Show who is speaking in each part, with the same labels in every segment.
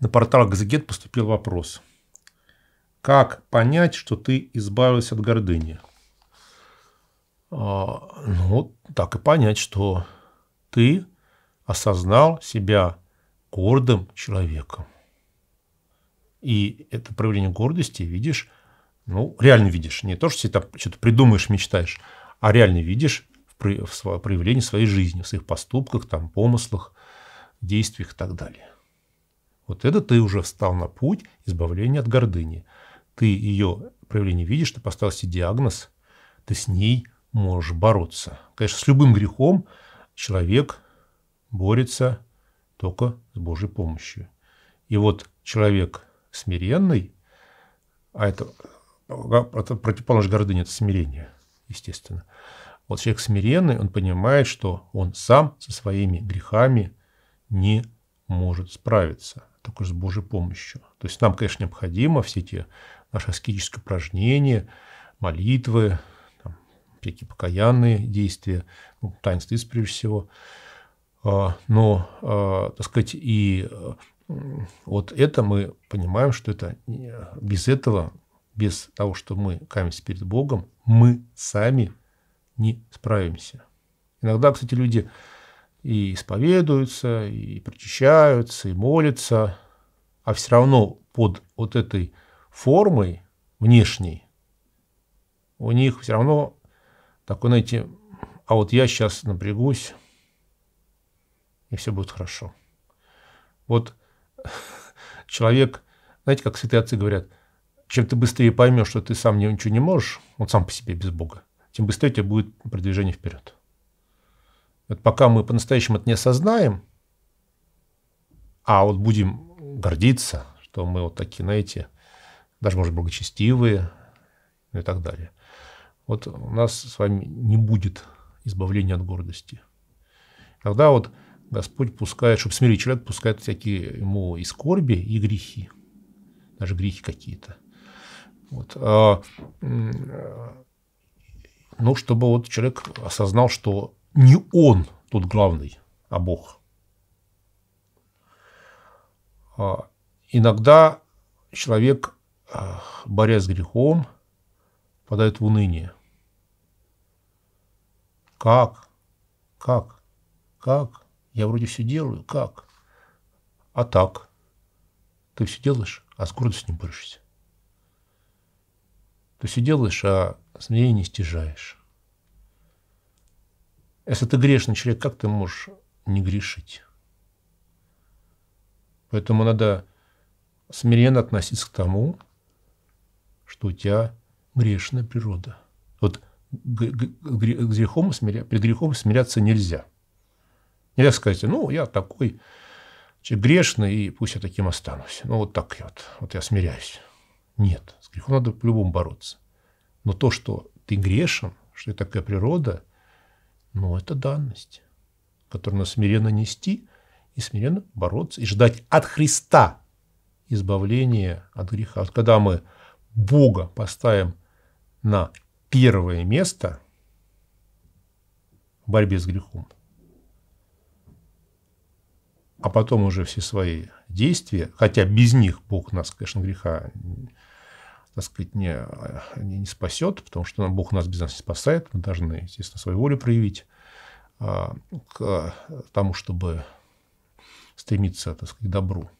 Speaker 1: на портал Газгет поступил вопрос. Как понять, что ты избавился от гордыни? А, ну, так и понять, что ты осознал себя гордым человеком. И это проявление гордости видишь, ну, реально видишь. Не то, что ты там что-то придумаешь, мечтаешь, а реально видишь в, проявлении своей жизни, в своих поступках, там, помыслах, действиях и так далее. Вот это ты уже встал на путь избавления от гордыни. Ты ее проявление видишь, ты поставил себе диагноз, ты с ней можешь бороться. Конечно, с любым грехом человек борется только с Божьей помощью. И вот человек смиренный, а это, это противоположность гордыне, это смирение, естественно. Вот человек смиренный, он понимает, что он сам со своими грехами не может справиться только с Божьей помощью. То есть нам, конечно, необходимо все эти наши аскетические упражнения, молитвы, там, всякие покаянные действия, ну, таинство прежде всего. А, но, а, так сказать, и э, вот это мы понимаем, что это э, без этого, без того, что мы каемся перед Богом, мы сами не справимся. Иногда, кстати, люди и исповедуются, и причащаются, и молятся, а все равно под вот этой формой внешней у них все равно такой, знаете, а вот я сейчас напрягусь, и все будет хорошо. Вот человек, знаете, как святые отцы говорят, чем ты быстрее поймешь, что ты сам ничего не можешь, вот сам по себе без Бога, тем быстрее тебе будет продвижение вперед. Вот пока мы по-настоящему это не осознаем, а вот будем гордиться, что мы вот такие, знаете, даже, может, благочестивые ну и так далее. Вот у нас с вами не будет избавления от гордости. Тогда вот Господь пускает, чтобы смирить человек, пускает всякие ему и скорби, и грехи. Даже грехи какие-то. Вот. А, а, ну, чтобы вот человек осознал, что не он тут главный, а Бог. А, иногда человек, а, борясь с грехом, впадает в уныние. Как? Как? Как? Я вроде все делаю. Как? А так? Ты все делаешь, а с гордостью не борешься. Ты все делаешь, а смирение не стяжаешь. Если ты грешный человек, как ты можешь не грешить? Поэтому надо смиренно относиться к тому, что у тебя грешная природа. Вот грехом смиря... перед грехом смиряться нельзя. Нельзя сказать, ну, я такой человек грешный, и пусть я таким останусь. Ну, вот так я вот, вот я смиряюсь. Нет, с грехом надо по-любому бороться. Но то, что ты грешен, что это такая природа, но это данность, которую надо смиренно нести и смиренно бороться, и ждать от Христа избавления от греха. Вот когда мы Бога поставим на первое место в борьбе с грехом, а потом уже все свои действия, хотя без них Бог нас, конечно, греха так сказать, не, э, не, не спасет, потому что нам Бог нас без нас не спасает. Мы должны, естественно, свою волю проявить а, к э, тому, чтобы стремиться, так сказать, к добру.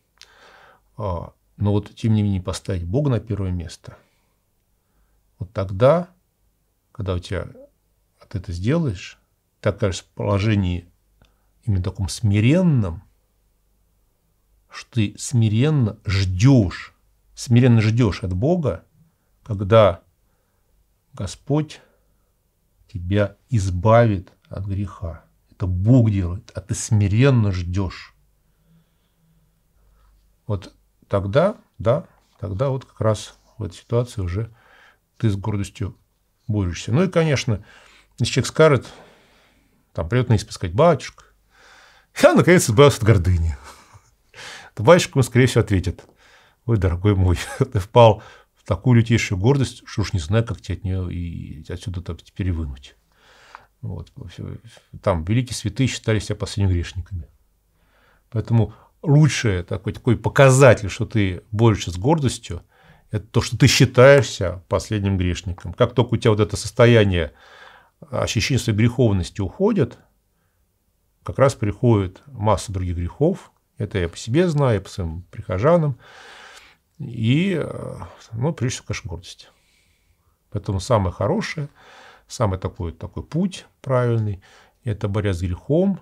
Speaker 1: А, но вот, тем не менее, поставить Бога на первое место, вот тогда, когда у тебя а ты это сделаешь, ты окажешься в положении именно таком смиренном, что ты смиренно ждешь, смиренно ждешь от Бога когда Господь тебя избавит от греха. Это Бог делает, а ты смиренно ждешь. Вот тогда, да, тогда вот как раз в этой ситуации уже ты с гордостью борешься. Ну и, конечно, если человек скажет, там придет на исповедь сказать, батюшка, я, наконец, избавился от гордыни. То батюшка ему, скорее всего, ответит, ой, дорогой мой, ты впал такую лютейшую гордость, что уж не знаю, как тебя от нее и отсюда то теперь вынуть. Вот. Там великие святые считали себя последними грешниками. Поэтому лучший такой, такой показатель, что ты борешься с гордостью, это то, что ты считаешься последним грешником. Как только у тебя вот это состояние ощущения своей греховности уходит, как раз приходит масса других грехов. Это я по себе знаю, я по своим прихожанам. И, э, ну, прежде всего, конечно, гордость. Поэтому самое хорошее, самый такой, такой путь правильный – это борясь с грехом,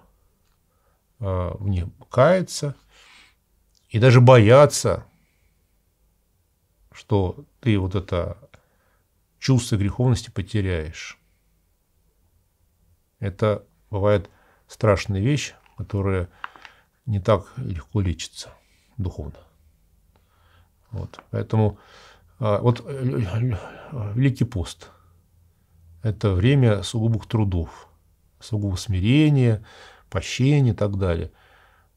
Speaker 1: э, в них каяться и даже бояться, что ты вот это чувство греховности потеряешь. Это бывает страшная вещь, которая не так легко лечится духовно. Вот. Поэтому а, вот э, Великий пост – это время сугубых трудов, сугубого смирения, прощения и так далее.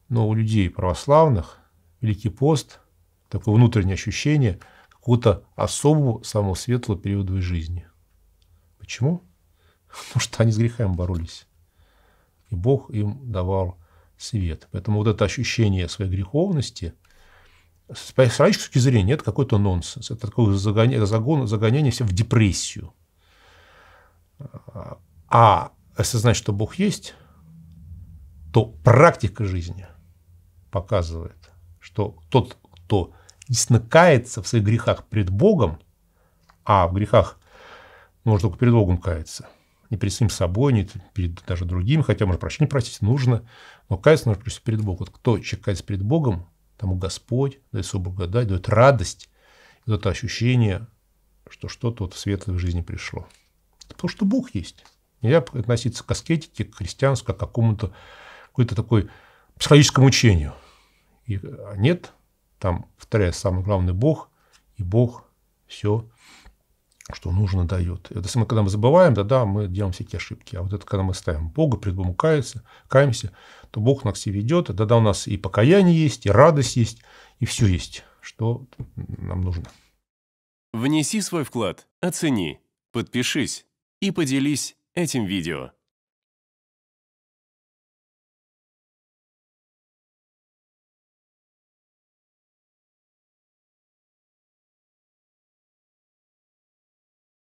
Speaker 1: Но у людей православных Великий пост – такое внутреннее ощущение какого-то особого, самого светлого периода в жизни. Почему? Потому что они с грехами боролись. И Бог им давал свет. Поэтому вот это ощущение своей греховности – с человеческой точки зрения это какой-то нонсенс. Это такое загоняние, загон, загоняние себя в депрессию. А осознать, а что Бог есть, то практика жизни показывает, что тот, кто действительно кается в своих грехах пред Богом, а в грехах ну, можно только перед Богом каяться, не перед самим собой, не перед даже другими, хотя, может, прощения просить нужно, но каяться нужно просить перед Богом. Вот кто человек кается перед Богом, тому Господь дает соблагодать, дает радость, и вот это ощущение, что что-то вот в светлой жизни пришло. Это потому что Бог есть. Нельзя относиться к аскетике, к христианству, к какому-то какой-то такой психологическому учению. И а, нет, там, повторяю, самый главный Бог, и Бог все что нужно дает. Это мы когда мы забываем, да, да, мы делаем всякие ошибки. А вот это когда мы ставим Бога, пред Богом кается, каемся, то Бог нас все ведет. И тогда у нас и покаяние есть, и радость есть, и все есть, что нам нужно. Внеси свой вклад, оцени, подпишись и поделись этим видео.